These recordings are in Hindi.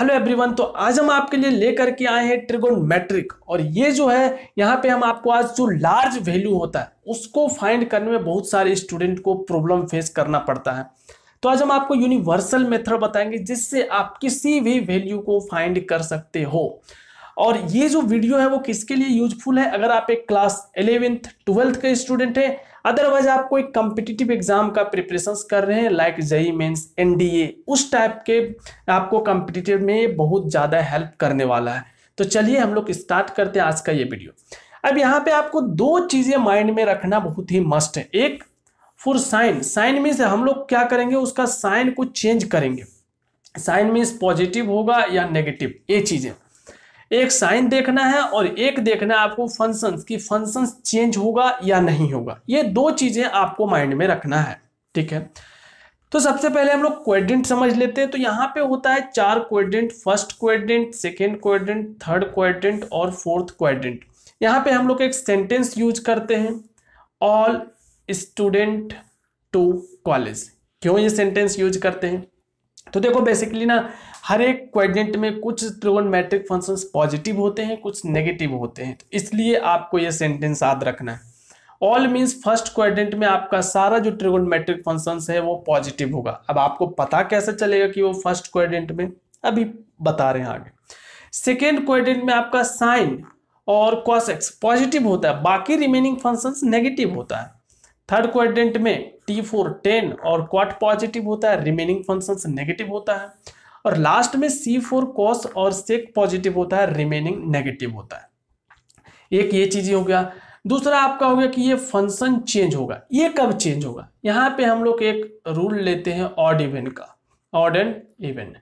हेलो एवरीवन तो आज हम आपके लिए लेकर के आए हैं ट्रिगोन मैट्रिक और ये जो है यहाँ पे हम आपको आज जो लार्ज वैल्यू होता है उसको फाइंड करने में बहुत सारे स्टूडेंट को प्रॉब्लम फेस करना पड़ता है तो आज हम आपको यूनिवर्सल मेथड बताएंगे जिससे आप किसी भी वैल्यू को फाइंड कर सकते हो और ये जो वीडियो है वो किसके लिए यूजफुल है अगर आप एक क्लास एलेवेंथ ट्वेल्थ के स्टूडेंट हैं अदरवाइज आप कोई कम्पिटिटिव एग्जाम का प्रिपरेशन कर रहे हैं लाइक जई मेन्स ए उस टाइप के आपको कम्पिटिटिव में बहुत ज़्यादा हेल्प करने वाला है तो चलिए हम लोग स्टार्ट करते हैं आज का ये वीडियो अब यहाँ पे आपको दो चीज़ें माइंड में रखना बहुत ही मस्ट है एक फॉर साइन साइन मीन्स हम लोग क्या करेंगे उसका साइन को चेंज करेंगे साइन मीन्स पॉजिटिव होगा या नेगेटिव ये चीज़ें एक साइन देखना है और एक देखना है आपको फंक्शंस की फंक्शंस चेंज होगा या नहीं होगा ये दो चीज़ें आपको माइंड में रखना है ठीक है तो सबसे पहले हम लोग क्वेडेंट समझ लेते हैं तो यहाँ पे होता है चार quadrant first quadrant second quadrant third quadrant और फोर्थ क्वेडेंट यहाँ पे हम लोग एक सेंटेंस यूज करते हैं ऑल स्टूडेंट टू कॉलेज क्यों ये सेंटेंस यूज करते हैं तो देखो बेसिकली ना हर एक क्वेडिनेट में कुछ ट्रिगोनमेट्रिक फंक्शंस पॉजिटिव होते हैं कुछ नेगेटिव होते हैं तो इसलिए आपको ये सेंटेंस याद रखना है ऑल मीन्स फर्स्ट क्वेडेंट में आपका सारा जो ट्रिगोनमेट्रिक फंक्शंस है वो पॉजिटिव होगा अब आपको पता कैसे चलेगा कि वो फर्स्ट क्वेडेंट में अभी बता रहे हैं आगे सेकेंड क्वेडेंट में आपका साइन और कॉस एक्स पॉजिटिव होता है बाकी रिमेनिंग फंक्शंस नेगेटिव होता है थर्ड क्वाड्रेंट में टी फोर टेन और क्वाट पॉजिटिव होता है रिमेनिंग फंक्शंस नेगेटिव होता है और लास्ट में सी फोर कॉस और सेक पॉजिटिव होता है रिमेनिंग नेगेटिव होता है एक ये चीज हो गया दूसरा आपका हो गया कि ये फंक्शन चेंज होगा ये कब चेंज होगा यहाँ पे हम लोग एक रूल लेते हैं ऑड इवेंट का ऑड एंड इवेंट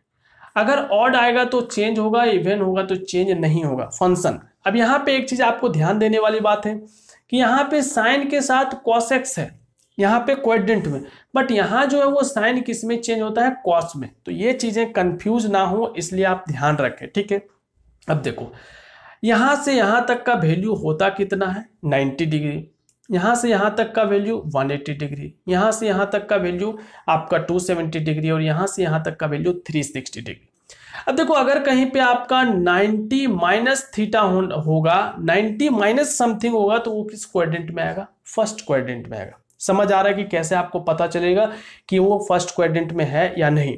अगर ऑड आएगा तो चेंज होगा इवेंट होगा तो चेंज नहीं होगा फंक्शन अब यहाँ पे एक चीज़ आपको ध्यान देने वाली बात है कि यहाँ पे साइन के साथ कॉसेक्स है यहाँ पे क्वेडेंट में बट यहाँ जो है वो साइन किस में चेंज होता है कॉस में तो ये चीज़ें कंफ्यूज ना हो इसलिए आप ध्यान रखें ठीक है अब देखो यहाँ से यहाँ तक का वैल्यू होता कितना है 90 डिग्री यहाँ से यहाँ तक का वैल्यू 180 डिग्री यहाँ से यहाँ तक का वैल्यू आपका 270 डिग्री और यहाँ से यहाँ तक का वैल्यू 360 डिग्री अब देखो अगर कहीं पे आपका 90 माइनस थीटा होगा 90 माइनस समथिंग होगा तो वो किस क्वाड्रेंट में आएगा फर्स्ट क्वाड्रेंट में आएगा समझ आ रहा है कि कैसे आपको पता चलेगा कि वो फर्स्ट क्वाड्रेंट में है या नहीं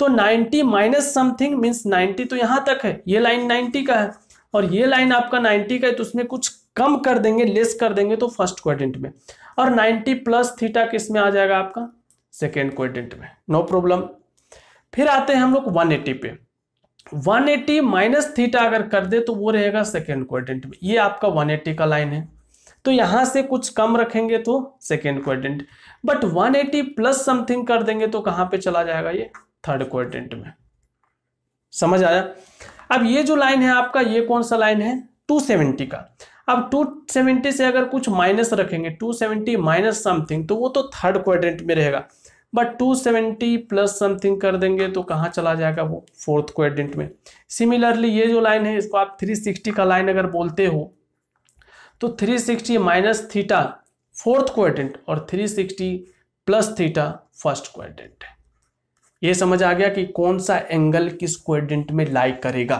तो 90 माइनस समथिंग मीन्स 90 तो यहां तक है ये लाइन 90 का है और ये लाइन आपका 90 का है तो उसमें कुछ कम कर देंगे लेस कर देंगे तो फर्स्ट क्वाड्रेंट में और 90 प्लस थीटा किस में आ जाएगा आपका सेकेंड क्वाड्रेंट में नो no प्रॉब्लम फिर आते हैं हम लोग 180 पे 180 एट्टी माइनस थीटा अगर कर दे तो वो रहेगा सेकेंड क्वाड्रेंट में ये आपका 180 का लाइन है तो यहां से कुछ कम रखेंगे तो second quadrant but 180 plus something कर देंगे तो कहां पे चला जाएगा ये थर्ड क्वाड्रेंट में समझ आया अब ये जो लाइन है आपका ये कौन सा लाइन है 270 का अब 270 से अगर कुछ माइनस रखेंगे 270 माइनस समथिंग तो वो तो थर्ड क्वाड्रेंट में रहेगा बट 270 प्लस समथिंग कर देंगे तो कहाँ चला जाएगा वो फोर्थ क्वेडेंट में सिमिलरली ये जो लाइन है इसको आप 360 का लाइन अगर बोलते हो तो 360 sixty minus theta fourth quadrant और 360 प्लस थीटा फर्स्ट क्वेडेंट है ये समझ आ गया कि कौन सा एंगल किस क्वेडेंट में लाई करेगा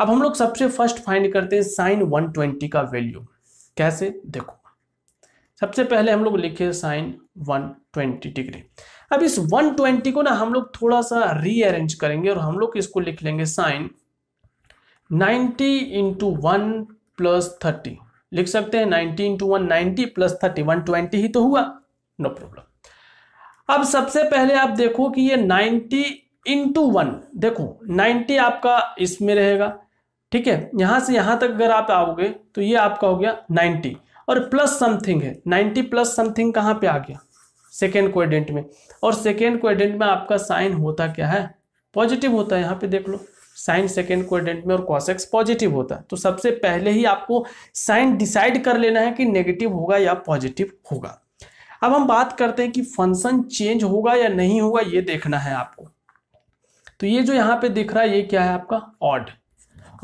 अब हम लोग सबसे फर्स्ट फाइंड करते हैं साइन ट्वेंटी का वैल्यू कैसे देखो सबसे पहले हम लोग लिखे साइन वन 120 डिग्री अब इस 120 को ना हम लोग थोड़ा सा रीअरेंज करेंगे और हम लोग इसको लिख लेंगे sine 90 into one plus thirty लिख सकते हैं 90 into one ninety plus thirty one twenty ही तो हुआ नो no प्रॉब्लम अब सबसे पहले आप देखो कि ये 90 इंटू वन देखो 90 आपका इसमें रहेगा ठीक है यहां से यहां तक अगर आप आओगे तो ये आपका हो गया 90 और प्लस समथिंग है 90 प्लस समथिंग कहां पे आ गया सेकेंड क्वेडेंट में और सेकेंड क्वेडेंट में आपका साइन होता क्या है पॉजिटिव होता है यहाँ पे देख लो साइन सेकेंड क्वेडेंट में और कॉसेक्स पॉजिटिव होता है तो सबसे पहले ही आपको साइन डिसाइड कर लेना है कि नेगेटिव होगा या पॉजिटिव होगा अब हम बात करते हैं कि फंक्शन चेंज होगा या नहीं होगा ये देखना है आपको तो ये जो यहाँ पे दिख रहा है ये क्या है आपका ऑड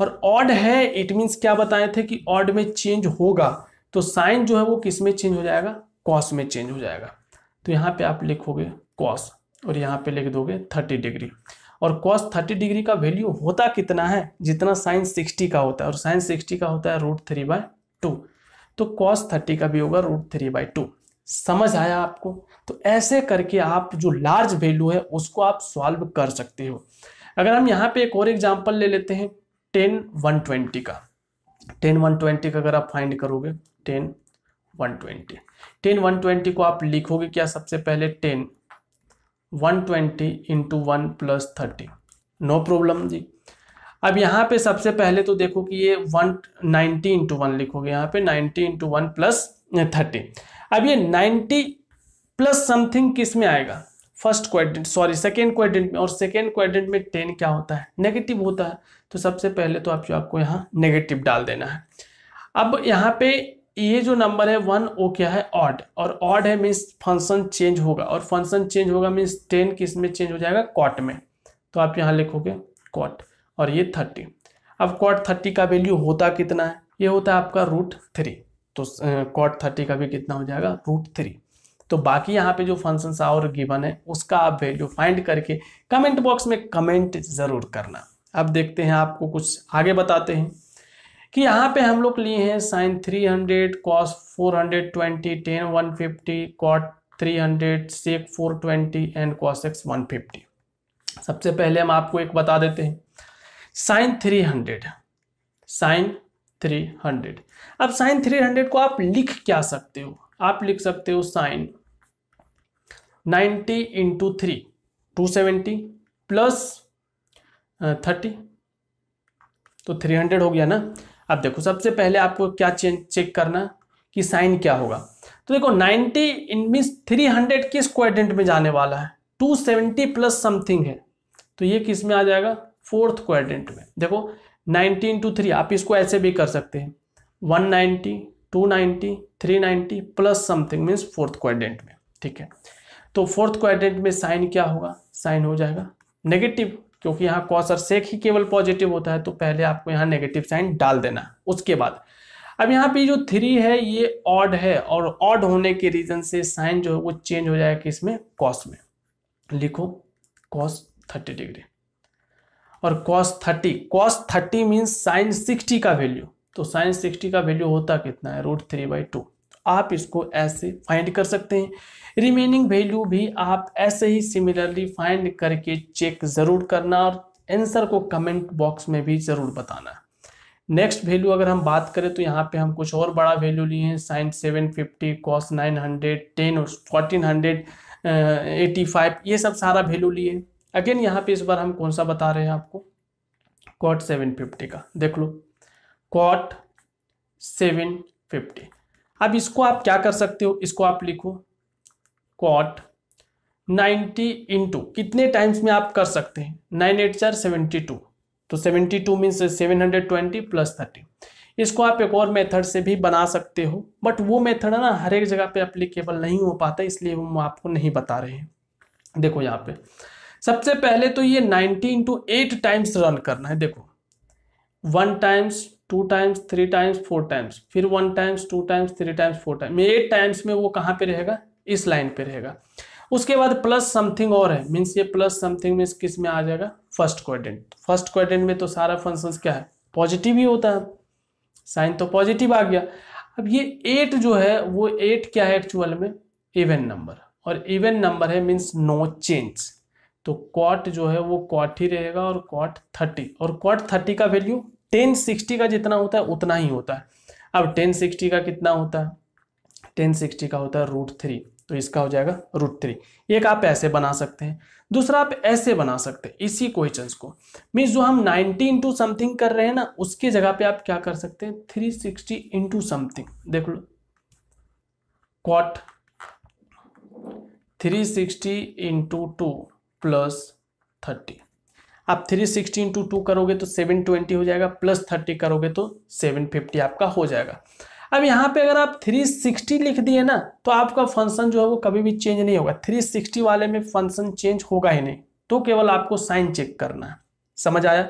और ऑड है इट मीन्स क्या बताए थे कि ऑड में चेंज होगा तो साइन जो है वो किस में चेंज हो जाएगा कॉस में चेंज हो जाएगा तो यहाँ पे आप लिखोगे कॉस और यहाँ पे लिख दोगे थर्टी डिग्री और कॉस थर्टी डिग्री का वैल्यू होता कितना है जितना साइन सिक्सटी का होता है और साइन सिक्सटी का होता है रूट थ्री बाय टू तो कॉस थर्टी का भी होगा रूट थ्री बाय टू समझ आया आपको तो ऐसे करके आप जो लार्ज वैल्यू है उसको आप सॉल्व कर सकते हो अगर हम यहाँ पे एक और एग्जाम्पल ले लेते हैं टेन वन ट्वेंटी का टेन वन ट्वेंटी का अगर आप फाइंड करोगे tan one twenty tan one twenty को आप लिखोगे क्या सबसे पहले tan one twenty into one plus thirty no problem जी अब यहाँ पे सबसे पहले तो देखो कि ये वन नाइन्टी इंटू वन लिखोगे यहाँ पे ninety into one plus thirty अब ये नाइन्टी प्लस समथिंग किस में आएगा first quadrant sorry second quadrant में और सेकेंड क्वाड्रेंट में टेन क्या होता है नेगेटिव होता है तो सबसे पहले तो आप जो आपको यहाँ नेगेटिव डाल देना है अब यहाँ पे ये जो नंबर है वन वो क्या है ऑड और ऑड है मीन्स फंक्शन चेंज होगा और फंक्शन चेंज होगा मीन्स टेन किस में चेंज हो जाएगा कॉट में तो आप यहाँ लिखोगे कॉट और ये थर्टी अब कॉट थर्टी का वैल्यू होता कितना है ये होता है आपका रूट थ्री तो कॉट थर्टी का भी कितना हो जाएगा रूट थ्री तो बाकी यहाँ पे जो फंक्शन और गिवन है उसका आप वैल्यू फाइंड करके कमेंट बॉक्स में कमेंट ज़रूर करना अब देखते हैं आपको कुछ आगे बताते हैं कि यहाँ पे हम लोग लिए हैं sine 300 cos twenty tan fifty cot 300 sec 420 and cos x 150 सबसे पहले हम आपको एक बता देते हैं साइन 300 साइन 300 अब साइन 300 को आप लिख क्या सकते हो आप लिख सकते हो sine 90 into three two seventy plus thirty तो थ्री हंड्रेड हो गया ना अब देखो सबसे पहले आपको क्या चेक करना कि साइन क्या होगा तो देखो 90 इन मीन्स हंड्रेड किस क्वाड्रेंट में जाने वाला है 270 प्लस समथिंग है तो ये किस में आ जाएगा फोर्थ क्वाड्रेंट में देखो 19 टू थ्री आप इसको ऐसे भी कर सकते हैं 190 290 390 plus something means fourth quadrant में ठीक है तो फोर्थ क्वाड्रेंट में साइन क्या होगा साइन हो जाएगा नेगेटिव क्योंकि यहाँ कॉस और सेक ही केवल पॉजिटिव होता है तो पहले आपको यहाँ नेगेटिव साइन डाल देना उसके बाद अब यहाँ पे जो थ्री है ये ऑड है और ऑड होने के रीजन से साइन जो है वो चेंज हो जाएगा कि इसमें कॉस में लिखो कॉस थर्टी डिग्री और cos thirty cos thirty means sine sixty का वैल्यू तो साइन सिक्सटी का वैल्यू होता कितना है रूट थ्री बाई टू आप इसको ऐसे फाइंड कर सकते हैं रिमेनिंग वैल्यू भी आप ऐसे ही सिमिलरली फाइंड करके चेक ज़रूर करना और आंसर को कमेंट बॉक्स में भी ज़रूर बताना नेक्स्ट वैल्यू अगर हम बात करें तो यहाँ पे हम कुछ और बड़ा वैल्यू लिए हैं sine seven fifty cos nine hundred tan fourteen hundred eighty five ये सब सारा वैल्यू लिए अगेन यहाँ पे इस बार हम कौन सा बता रहे हैं आपको कॉट सेवन फिफ्टी का देख लो कॉट सेवन फिफ्टी अब इसको आप क्या कर सकते हो इसको आप लिखो कॉट 90 इंटू कितने टाइम्स में आप कर सकते हैं नाइन एट चार सेवेंटी टू तो seventy two means seven hundred twenty plus thirty इसको आप एक और मेथड से भी बना सकते हो बट वो मेथड है ना हर एक जगह पे अप्लीकेबल नहीं हो पाता इसलिए हम आपको नहीं बता रहे हैं देखो यहाँ पे सबसे पहले तो ये ninety into eight times run करना है देखो one times two times three times four times फिर one times two times three times four time eight times में वो कहाँ पे रहेगा इस लाइन पे रहेगा उसके बाद प्लस समथिंग और है मीन्स ये प्लस समथिंग में किस में आ जाएगा फर्स्ट क्वाड्रेंट फर्स्ट क्वाड्रेंट में तो सारा फंक्शंस क्या है पॉजिटिव ही होता है साइन तो पॉजिटिव आ गया अब ये एट जो है वो एट क्या है एक्चुअल में इवन नंबर और इवन नंबर है मीन्स नो चेंज तो क्वाट जो है वो क्वाट ही रहेगा और क्वाट थर्टी और क्वाट थर्टी का वैल्यू टेन सिक्सटी का जितना होता है उतना ही होता है अब टेन सिक्सटी का कितना होता है टेन सिक्सटी का होता है रूट थ्री तो इसका हो जाएगा रूट थ्री एक आप ऐसे बना सकते हैं दूसरा आप ऐसे बना सकते हैं इसी क्वेश्चन को मीन्स जो हम नाइनटी इंटू समथिंग कर रहे हैं ना उसके जगह पे आप क्या कर सकते हैं थ्री सिक्सटी इंटू समथिंग देख लो cot three sixty into two plus thirty आप थ्री सिक्सटी इंटू टू करोगे तो सेवन ट्वेंटी हो जाएगा प्लस थर्टी करोगे तो सेवन फिफ्टी आपका हो जाएगा अब यहाँ पे अगर आप 360 लिख दिए ना तो आपका फंक्शन जो है वो कभी भी चेंज नहीं होगा 360 वाले में फंक्शन चेंज होगा ही नहीं तो केवल आपको साइन चेक करना है समझ आया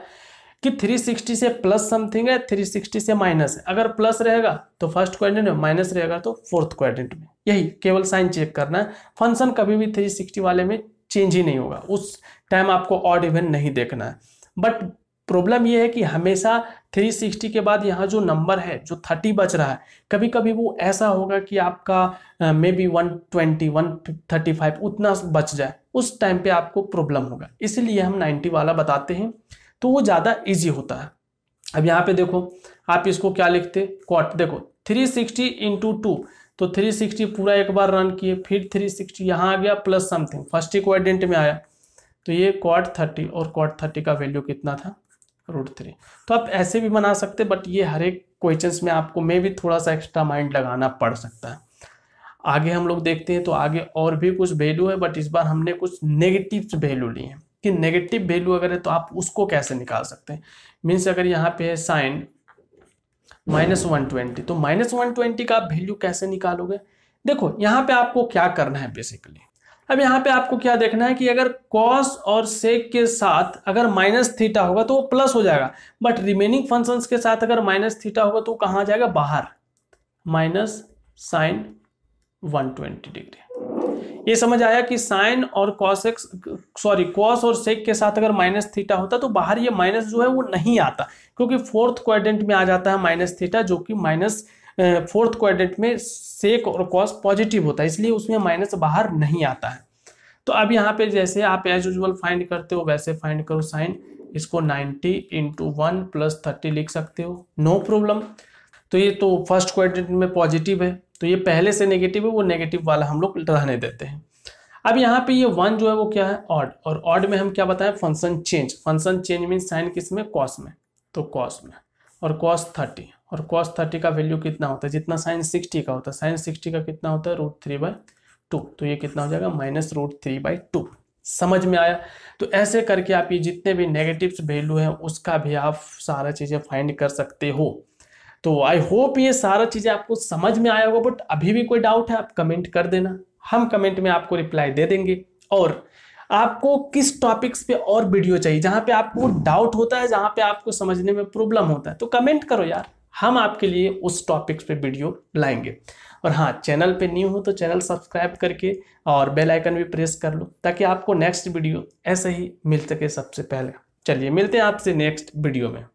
कि 360 से प्लस समथिंग है 360 से माइनस है अगर प्लस रहेगा तो फर्स्ट क्वाड्रेंट में माइनस रहेगा तो फोर्थ क्वाड्रेंट में यही केवल साइन चेक करना है फंक्शन कभी भी 360 वाले में चेंज ही नहीं होगा उस टाइम आपको ऑड इवन नहीं देखना है बट प्रॉब्लम ये है कि हमेशा 360 के बाद यहाँ जो नंबर है जो 30 बच रहा है कभी कभी वो ऐसा होगा कि आपका maybe one twenty one thirty five उतना बच जाए उस टाइम पे आपको प्रॉब्लम होगा इसीलिए हम 90 वाला बताते हैं तो वो ज़्यादा इजी होता है अब यहाँ पे देखो आप इसको क्या लिखते क्वार्ट देखो 360 सिक्सटी इंटू टू तो 360 पूरा एक बार रन किए फिर 360 सिक्सटी यहाँ आ गया प्लस समथिंग फर्स्ट इक्वाडेंट में आया तो ये क्वाड थर्टी और क्वाड थर्टी का वैल्यू कितना था रूट थ्री तो आप ऐसे भी बना सकते बट ये हर एक क्वेश्चन में आपको मे भी थोड़ा सा एक्स्ट्रा माइंड लगाना पड़ सकता है आगे हम लोग देखते हैं तो आगे और भी कुछ वैल्यू है बट इस बार हमने कुछ नेगेटिव वैल्यू ली है कि नेगेटिव वैल्यू अगर है तो आप उसको कैसे निकाल सकते हैं मीन्स अगर यहाँ पे है साइन माइनस वन ट्वेंटी तो माइनस वन ट्वेंटी का आप वैल्यू कैसे निकालोगे देखो यहाँ पे आपको क्या करना है बेसिकली अब यहाँ पे आपको क्या देखना है कि अगर कॉस और सेक के साथ अगर माइनस थीटा होगा तो वो प्लस हो जाएगा बट रिमेनिंग फंक्शंस के साथ अगर माइनस थीटा होगा तो कहाँ जाएगा बाहर माइनस साइन 120 डिग्री ये समझ आया कि साइन और कॉस एक्स सॉरी कॉस और सेक के साथ अगर माइनस थीटा होता तो बाहर ये माइनस जो है वो नहीं आता क्योंकि फोर्थ क्वाड्रेंट में आ जाता है माइनस थीटा जो कि माइनस फोर्थ क्वाड्रेंट में सेक और कॉस पॉजिटिव होता है इसलिए उसमें माइनस बाहर नहीं आता है तो अब यहाँ पे जैसे आप एज यूजल फाइंड करते हो वैसे फाइंड करो साइन इसको 90 इंटू वन प्लस थर्टी लिख सकते हो नो no प्रॉब्लम तो ये तो फर्स्ट क्वाड्रेंट में पॉजिटिव है तो ये पहले से नेगेटिव है वो नेगेटिव वाला हम लोग रहने देते हैं अब यहाँ पे ये वन जो है वो क्या है ऑड और ऑड में हम क्या बताएं function change function change mean sine किस में कॉस में तो कॉस में और कॉस थर्टी और कॉस थर्टी का वैल्यू कितना होता है जितना साइंस सिक्सटी का होता है साइंस सिक्सटी का कितना होता है रूट थ्री बाई टू तो ये कितना हो जाएगा minus root three by two समझ में आया तो ऐसे करके आप ये जितने भी नेगेटिव्स वैल्यू हैं उसका भी आप सारा चीज़ें फाइंड कर सकते हो तो आई होप ये सारा चीज़ें आपको समझ में आया होगा बट अभी भी कोई डाउट है आप कमेंट कर देना हम कमेंट में आपको रिप्लाई दे देंगे और आपको किस टॉपिक्स पे और वीडियो चाहिए जहाँ पे आपको डाउट होता है जहाँ पे आपको समझने में प्रॉब्लम होता है तो कमेंट करो यार हम आपके लिए उस टॉपिक्स पे वीडियो लाएंगे और हाँ चैनल पे न्यू हो तो चैनल सब्सक्राइब करके और बेल आइकन भी प्रेस कर लो ताकि आपको नेक्स्ट वीडियो ऐसे ही मिल सके सबसे पहले चलिए मिलते हैं आपसे नेक्स्ट वीडियो में